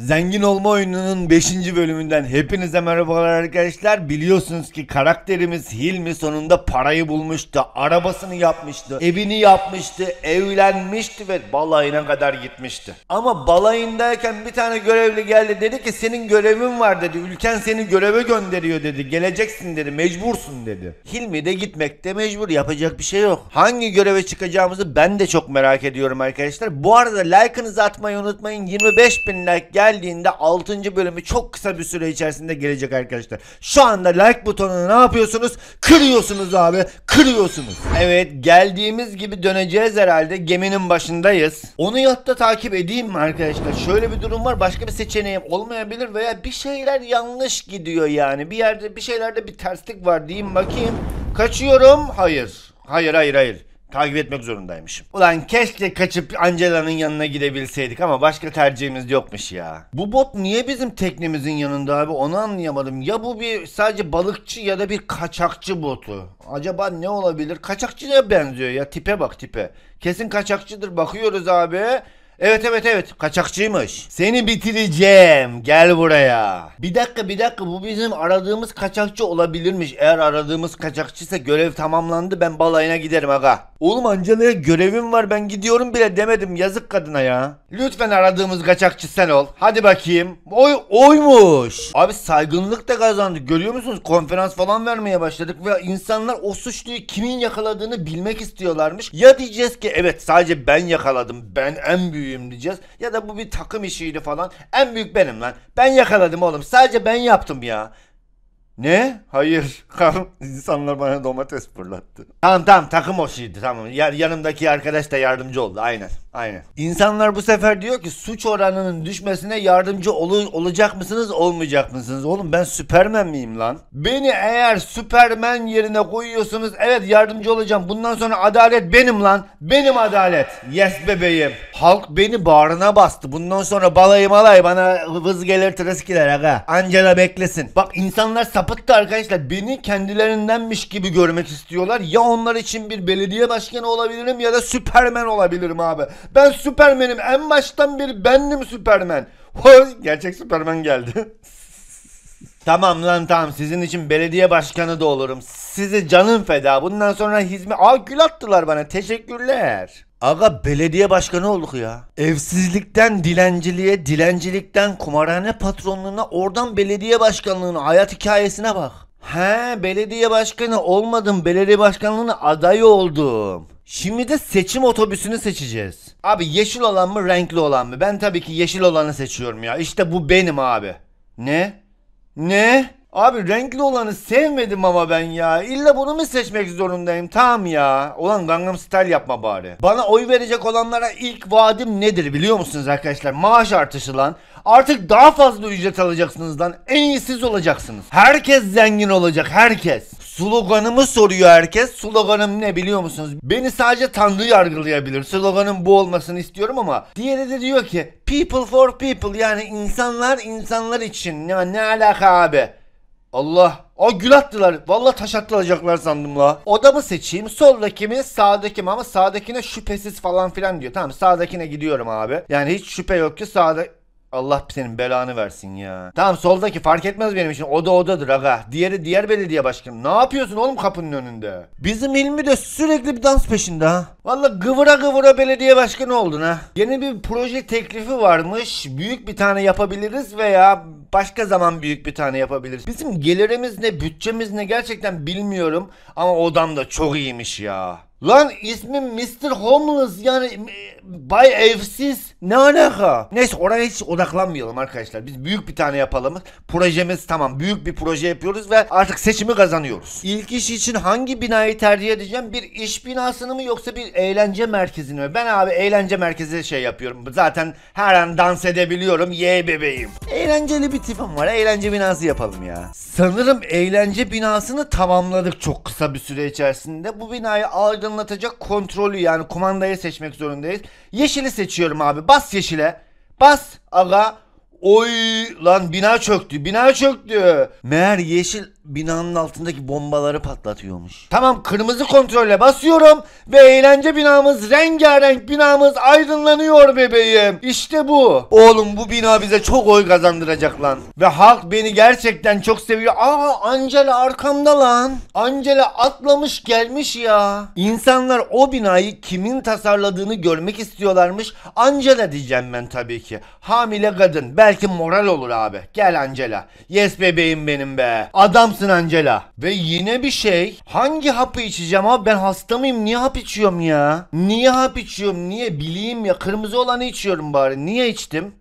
Zengin Olma oyununun 5. bölümünden hepinize merhabalar arkadaşlar. Biliyorsunuz ki karakterimiz Hilmi sonunda parayı bulmuştu, arabasını yapmıştı, evini yapmıştı, evlenmişti ve balayına kadar gitmişti. Ama balayındayken bir tane görevli geldi dedi ki senin görevin var dedi. Ülken seni göreve gönderiyor dedi. Geleceksin dedi, mecbursun dedi. Hilmi de gitmekte mecbur, yapacak bir şey yok. Hangi göreve çıkacağımızı ben de çok merak ediyorum arkadaşlar. Bu arada like'ınızı atmayı unutmayın. 25 bin like gel geldiğinde 6. bölümü çok kısa bir süre içerisinde gelecek arkadaşlar. Şu anda like butonunu ne yapıyorsunuz? Kırıyorsunuz abi. Kırıyorsunuz. Evet geldiğimiz gibi döneceğiz herhalde. Geminin başındayız. Onu yatta takip edeyim mi arkadaşlar? Şöyle bir durum var. Başka bir seçeneğim olmayabilir veya bir şeyler yanlış gidiyor yani. Bir yerde bir şeylerde bir terslik var diyeyim bakayım. Kaçıyorum. Hayır. Hayır hayır hayır takip etmek zorundaymışım. Ulan keşke kaçıp Angela'nın yanına gidebilseydik ama başka tercihimiz yokmuş ya. Bu bot niye bizim teknemizin yanında abi onu anlayamadım. Ya bu bir sadece balıkçı ya da bir kaçakçı botu. Acaba ne olabilir? Kaçakçıya benziyor ya tipe bak tipe. Kesin kaçakçıdır bakıyoruz abi. Evet evet evet kaçakçıymış. Seni bitireceğim gel buraya. Bir dakika bir dakika bu bizim aradığımız kaçakçı olabilirmiş. Eğer aradığımız kaçakçıysa görev tamamlandı ben balayına giderim aga. Oğlum Angela'ya görevim var ben gidiyorum bile demedim yazık kadına ya. Lütfen aradığımız kaçakçı sen ol. Hadi bakayım. Oy oymuş. Abi saygınlık da kazandı. Görüyor musunuz? Konferans falan vermeye başladık ve insanlar o suçluyu kimin yakaladığını bilmek istiyorlarmış. Ya diyeceğiz ki evet sadece ben yakaladım. Ben en büyüğüm diyeceğiz. Ya da bu bir takım işiydi falan. En büyük benim lan. Ben yakaladım oğlum. Sadece ben yaptım ya. Ne? Hayır. İnsanlar bana domates fırlattı. Tamam tamam takım o şeydi. tamam. Yanımdaki arkadaş da yardımcı oldu aynen. Aynen. İnsanlar bu sefer diyor ki suç oranının düşmesine yardımcı ol olacak mısınız olmayacak mısınız? Oğlum ben Süpermen miyim lan? Beni eğer Süpermen yerine koyuyorsunuz evet yardımcı olacağım. Bundan sonra adalet benim lan. Benim adalet. Yes bebeğim. Halk beni bağrına bastı. Bundan sonra balayı malay bana vız gelir treskiler aga. Angela beklesin. Bak insanlar sapıttı arkadaşlar. Beni kendilerindenmiş gibi görmek istiyorlar. Ya onlar için bir belediye başkanı olabilirim ya da Süpermen olabilirim abi. Ben Süpermen'im. En baştan beri bendim Süpermen. Gerçek Süpermen geldi. Tamam lan tamam sizin için belediye başkanı da olurum. Sizi canım feda. Bundan sonra hizmet... Aa gül attılar bana. Teşekkürler. Aga belediye başkanı olduk ya. Evsizlikten dilenciliğe, dilencilikten kumarhane patronluğuna, oradan belediye başkanlığına, hayat hikayesine bak. He belediye başkanı olmadım, belediye başkanlığına aday oldum. Şimdi de seçim otobüsünü seçeceğiz. Abi yeşil olan mı renkli olan mı? Ben tabii ki yeşil olanı seçiyorum ya. İşte bu benim abi. Ne? Ne? Abi renkli olanı sevmedim ama ben ya. İlla bunu mu seçmek zorundayım? Tamam ya. Ulan Gangnam Style yapma bari. Bana oy verecek olanlara ilk vaadim nedir biliyor musunuz arkadaşlar? Maaş artışı lan. Artık daha fazla ücret alacaksınız lan. En iyi siz olacaksınız. Herkes zengin olacak herkes. Sloganımı soruyor herkes. Sloganım ne biliyor musunuz? Beni sadece Tanrı yargılayabilir. Sloganım bu olmasını istiyorum ama diğeri de diyor ki people for people yani insanlar insanlar için. Ya ne alaka abi? Allah. O gül attılar. Valla taş attıracaklar sandım la. Odamı seçeyim. Soldaki mi sağdaki mi ama sağdakine şüphesiz falan filan diyor. Tamam sağdakine gidiyorum abi. Yani hiç şüphe yok ki sağda Allah senin belanı versin ya. Tamam soldaki fark etmez benim için. O da odadır aga. Diğeri diğer belediye başkanı. Ne yapıyorsun oğlum kapının önünde? Bizim ilmi de sürekli bir dans peşinde ha. Valla gıvıra gıvıra belediye başkanı oldun ha. Yeni bir proje teklifi varmış. Büyük bir tane yapabiliriz veya başka zaman büyük bir tane yapabiliriz. Bizim gelirimiz ne, bütçemiz ne gerçekten bilmiyorum. Ama odam da çok iyiymiş ya. Lan ismi Mr. Homeless yani Bay evsiz ne alaka? Neyse oraya hiç odaklanmayalım arkadaşlar. Biz büyük bir tane yapalım. Projemiz tamam. Büyük bir proje yapıyoruz ve artık seçimi kazanıyoruz. İlk iş için hangi binayı tercih edeceğim? Bir iş binasını mı yoksa bir eğlence merkezini mi? Ben abi eğlence merkezi şey yapıyorum. Zaten her an dans edebiliyorum. Ye bebeğim. Eğlenceli bir tipim var. Eğlence binası yapalım ya. Sanırım eğlence binasını tamamladık çok kısa bir süre içerisinde. Bu binayı aydınlatacak kontrolü yani kumandayı seçmek zorundayız. Yeşili seçiyorum abi. Bas yeşile. Bas aga. Oy lan bina çöktü. Bina çöktü. Meğer yeşil binanın altındaki bombaları patlatıyormuş. Tamam kırmızı kontrole basıyorum ve eğlence binamız rengarenk binamız aydınlanıyor bebeğim. İşte bu. Oğlum bu bina bize çok oy kazandıracak lan. Ve halk beni gerçekten çok seviyor. Aa Angela arkamda lan. Angela atlamış gelmiş ya. İnsanlar o binayı kimin tasarladığını görmek istiyorlarmış. Angela diyeceğim ben tabii ki. Hamile kadın. Belki moral olur abi. Gel Angela. Yes bebeğim benim be. Adam adamsın Angela. Ve yine bir şey. Hangi hapı içeceğim abi ben hasta mıyım? Niye hap içiyorum ya? Niye hap içiyorum? Niye bileyim ya? Kırmızı olanı içiyorum bari. Niye içtim?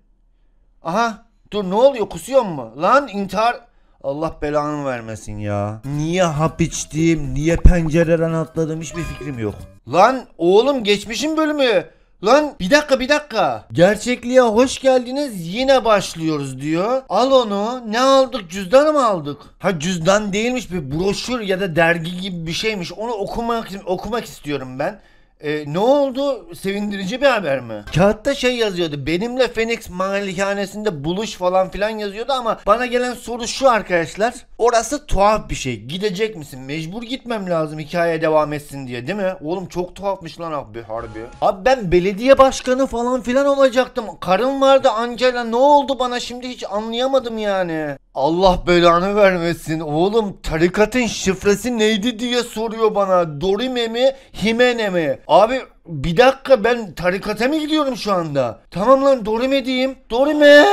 Aha dur ne oluyor kusuyor mu? Lan intihar... Allah belanı vermesin ya. Niye hap içtim, niye pencereden atladım hiçbir fikrim yok. Lan oğlum geçmişin bölümü. Lan bir dakika bir dakika. Gerçekliğe hoş geldiniz yine başlıyoruz diyor. Al onu. Ne aldık? Cüzdan mı aldık? Ha cüzdan değilmiş bir broşür ya da dergi gibi bir şeymiş. Onu okumak okumak istiyorum ben. E, ne oldu? Sevindirici bir haber mi? Kağıtta şey yazıyordu. Benimle Phoenix malikanesinde buluş falan filan yazıyordu ama bana gelen soru şu arkadaşlar. Orası tuhaf bir şey. Gidecek misin? Mecbur gitmem lazım hikaye devam etsin diye değil mi? Oğlum çok tuhafmış lan abi harbi. Abi ben belediye başkanı falan filan olacaktım. Karım vardı Angela ne oldu bana şimdi hiç anlayamadım yani. Allah belanı vermesin oğlum tarikatın şifresi neydi diye soruyor bana. Dorime mi Himene mi? Abi bir dakika ben tarikata mı gidiyorum şu anda? Tamam lan Dorime diyeyim. Dorime!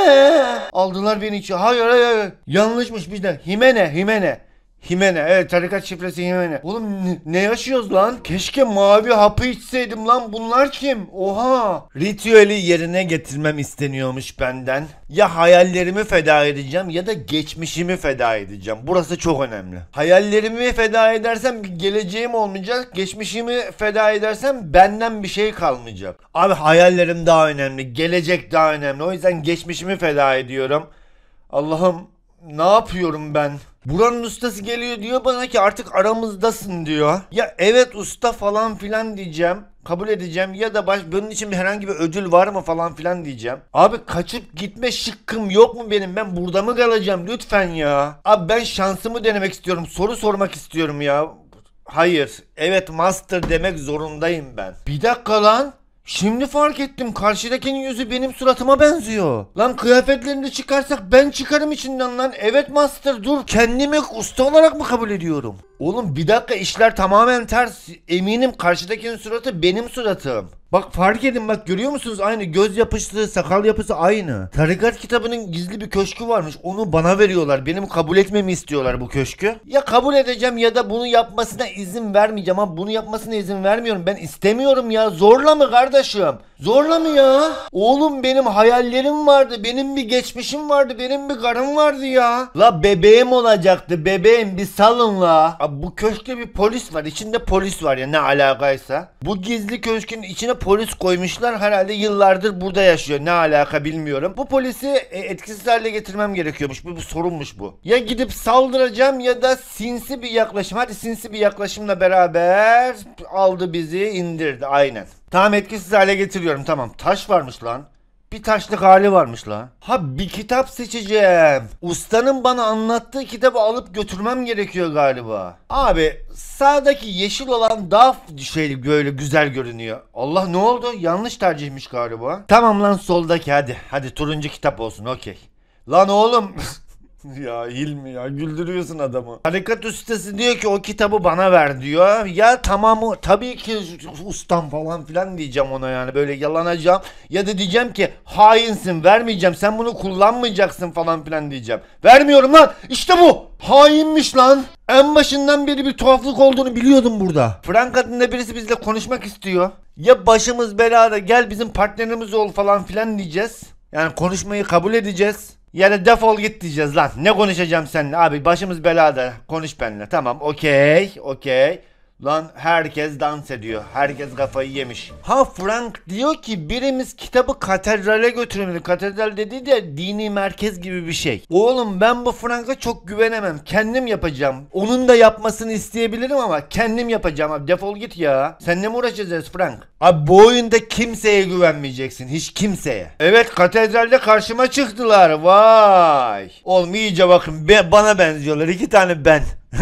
Aldılar beni içi. Hayır hayır hayır. Yanlışmış bir de. Himene Himene. Himene. Evet tarikat şifresi Himene. Oğlum ne, yaşıyoruz lan? Keşke mavi hapı içseydim lan. Bunlar kim? Oha. Ritüeli yerine getirmem isteniyormuş benden. Ya hayallerimi feda edeceğim ya da geçmişimi feda edeceğim. Burası çok önemli. Hayallerimi feda edersem geleceğim olmayacak. Geçmişimi feda edersem benden bir şey kalmayacak. Abi hayallerim daha önemli. Gelecek daha önemli. O yüzden geçmişimi feda ediyorum. Allah'ım ne yapıyorum ben? Buranın ustası geliyor diyor bana ki artık aramızdasın diyor. Ya evet usta falan filan diyeceğim kabul edeceğim ya da baş, bunun için bir herhangi bir ödül var mı falan filan diyeceğim. Abi kaçıp gitme şıkkım yok mu benim? Ben burada mı kalacağım lütfen ya? Abi ben şansımı denemek istiyorum. Soru sormak istiyorum ya. Hayır. Evet master demek zorundayım ben. Bir dakika lan. Şimdi fark ettim karşıdakinin yüzü benim suratıma benziyor. Lan kıyafetlerini çıkarsak ben çıkarım içinden lan. Evet master dur kendimi usta olarak mı kabul ediyorum? Oğlum bir dakika işler tamamen ters. Eminim karşıdakinin suratı benim suratım. Bak fark edin bak görüyor musunuz aynı göz yapısı sakal yapısı aynı. Tarikat kitabının gizli bir köşkü varmış onu bana veriyorlar benim kabul etmemi istiyorlar bu köşkü. Ya kabul edeceğim ya da bunu yapmasına izin vermeyeceğim ama bunu yapmasına izin vermiyorum ben istemiyorum ya zorla mı kardeşim? Zorla mı ya? Oğlum benim hayallerim vardı. Benim bir geçmişim vardı. Benim bir karım vardı ya. La bebeğim olacaktı. Bebeğim bir salın la. Abi bu köşkte bir polis var. İçinde polis var ya ne alakaysa. Bu gizli köşkün içine polis koymuşlar. Herhalde yıllardır burada yaşıyor. Ne alaka bilmiyorum. Bu polisi e, etkisiz hale getirmem gerekiyormuş. Bu, bu sorunmuş bu. Ya gidip saldıracağım ya da sinsi bir yaklaşım. Hadi sinsi bir yaklaşımla beraber aldı bizi indirdi. Aynen. Tamam etkisiz hale getiriyorum tamam. Taş varmış lan. Bir taşlık hali varmış lan Ha bir kitap seçeceğim. Ustanın bana anlattığı kitabı alıp götürmem gerekiyor galiba. Abi sağdaki yeşil olan daha şey böyle güzel görünüyor. Allah ne oldu? Yanlış tercihmiş galiba. Tamam lan soldaki hadi. Hadi turuncu kitap olsun okey. Lan oğlum ya Hilmi ya güldürüyorsun adamı. Tarikat ustası diyor ki o kitabı bana ver diyor. Ya tamamı tabii ki ustam falan filan diyeceğim ona yani böyle yalanacağım. Ya da diyeceğim ki hainsin vermeyeceğim sen bunu kullanmayacaksın falan filan diyeceğim. Vermiyorum lan işte bu hainmiş lan. En başından beri bir tuhaflık olduğunu biliyordum burada. Frank adında birisi bizle konuşmak istiyor. Ya başımız belada gel bizim partnerimiz ol falan filan diyeceğiz. Yani konuşmayı kabul edeceğiz. Ya da defol git diyeceğiz lan. Ne konuşacağım seninle abi başımız belada. Konuş benimle tamam okey okey. Lan herkes dans ediyor. Herkes kafayı yemiş. Ha Frank diyor ki birimiz kitabı katedrale götürmeli. Katedral dedi de dini merkez gibi bir şey. Oğlum ben bu Frank'a çok güvenemem. Kendim yapacağım. Onun da yapmasını isteyebilirim ama kendim yapacağım abi. Defol git ya. Seninle mi uğraşacağız Frank? Abi bu oyunda kimseye güvenmeyeceksin. Hiç kimseye. Evet katedralde karşıma çıktılar. Vay. Oğlum iyice bakın. Be bana benziyorlar. iki tane ben.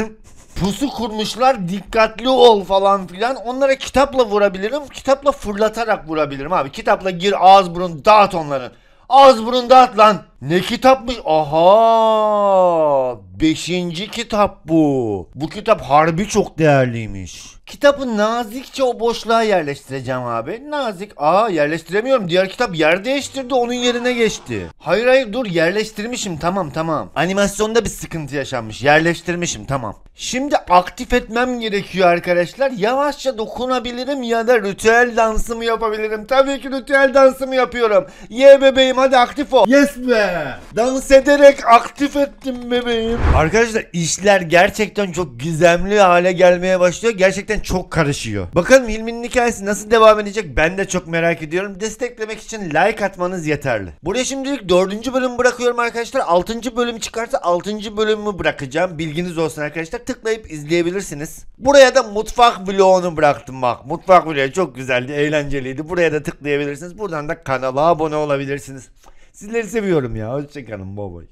pusu kurmuşlar dikkatli ol falan filan. Onlara kitapla vurabilirim. Kitapla fırlatarak vurabilirim abi. Kitapla gir ağız burun dağıt onların. Ağız burun dağıt lan. Ne kitapmış? Aha! Beşinci kitap bu. Bu kitap harbi çok değerliymiş. Kitabı nazikçe o boşluğa yerleştireceğim abi. Nazik. Aa yerleştiremiyorum. Diğer kitap yer değiştirdi. Onun yerine geçti. Hayır hayır dur yerleştirmişim. Tamam tamam. Animasyonda bir sıkıntı yaşanmış. Yerleştirmişim tamam. Şimdi aktif etmem gerekiyor arkadaşlar. Yavaşça dokunabilirim ya da ritüel dansımı yapabilirim. Tabii ki ritüel dansımı yapıyorum. Ye bebeğim hadi aktif ol. Yes be. Dans ederek aktif ettim bebeğim. Arkadaşlar işler gerçekten çok gizemli hale gelmeye başlıyor. Gerçekten gerçekten çok karışıyor. Bakalım Hilmi'nin hikayesi nasıl devam edecek ben de çok merak ediyorum. Desteklemek için like atmanız yeterli. Buraya şimdilik 4. bölüm bırakıyorum arkadaşlar. 6. bölüm çıkarsa 6. bölümü bırakacağım. Bilginiz olsun arkadaşlar. Tıklayıp izleyebilirsiniz. Buraya da mutfak vlogunu bıraktım bak. Mutfak vlogu çok güzeldi, eğlenceliydi. Buraya da tıklayabilirsiniz. Buradan da kanala abone olabilirsiniz. Sizleri seviyorum ya. Hoşçakalın. Bye bye.